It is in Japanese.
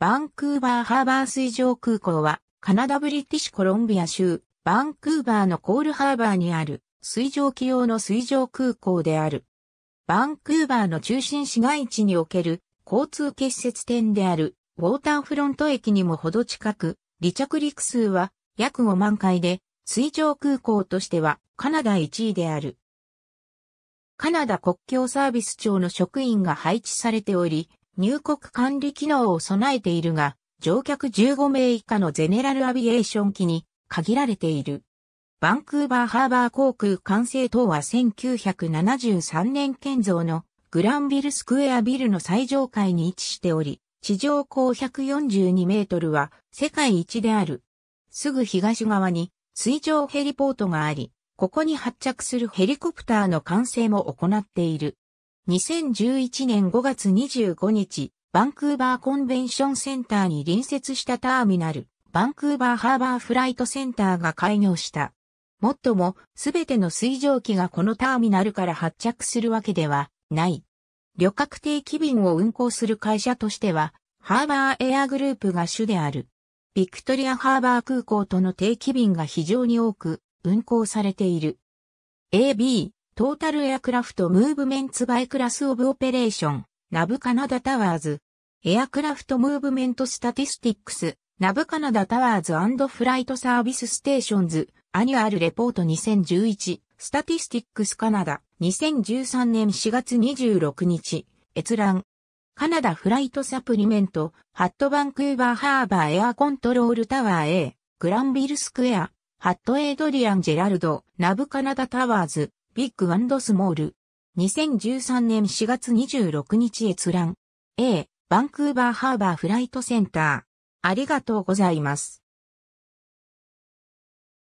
バンクーバーハーバー水上空港は、カナダブリティッシュコロンビア州、バンクーバーのコールハーバーにある、水上機用の水上空港である。バンクーバーの中心市街地における、交通結節点である、ウォーターフロント駅にもほど近く、離着陸数は約5万回で、水上空港としてはカナダ1位である。カナダ国境サービス庁の職員が配置されており、入国管理機能を備えているが、乗客15名以下のゼネラルアビエーション機に限られている。バンクーバーハーバー航空管制塔は1973年建造のグランビルスクエアビルの最上階に位置しており、地上高142メートルは世界一である。すぐ東側に水上ヘリポートがあり、ここに発着するヘリコプターの管制も行っている。2011年5月25日、バンクーバーコンベンションセンターに隣接したターミナル、バンクーバーハーバーフライトセンターが開業した。もっとも、すべての水蒸気がこのターミナルから発着するわけではない。旅客定期便を運行する会社としては、ハーバーエアグループが主である。ビクトリアハーバー空港との定期便が非常に多く運行されている。AB、トータルエアクラフトムーブメンツバイクラスオブオペレーション、ナブカナダタワーズ、エアクラフトムーブメントスタティスティックス、ナブカナダタワーズフライトサービスステーションズ、アニュアルレポート2011、スタティスティックスカナダ、2013年4月26日、閲覧。カナダフライトサプリメント、ハットバンクーバーハーバーエアコントロールタワー A、グランビルスクエア、ハットエイドリアン・ジェラルド、ナブカナダタワーズ、ビッグンドスモール。2013年4月26日閲覧。A、バンクーバーハーバーフライトセンター。ありがとうございます。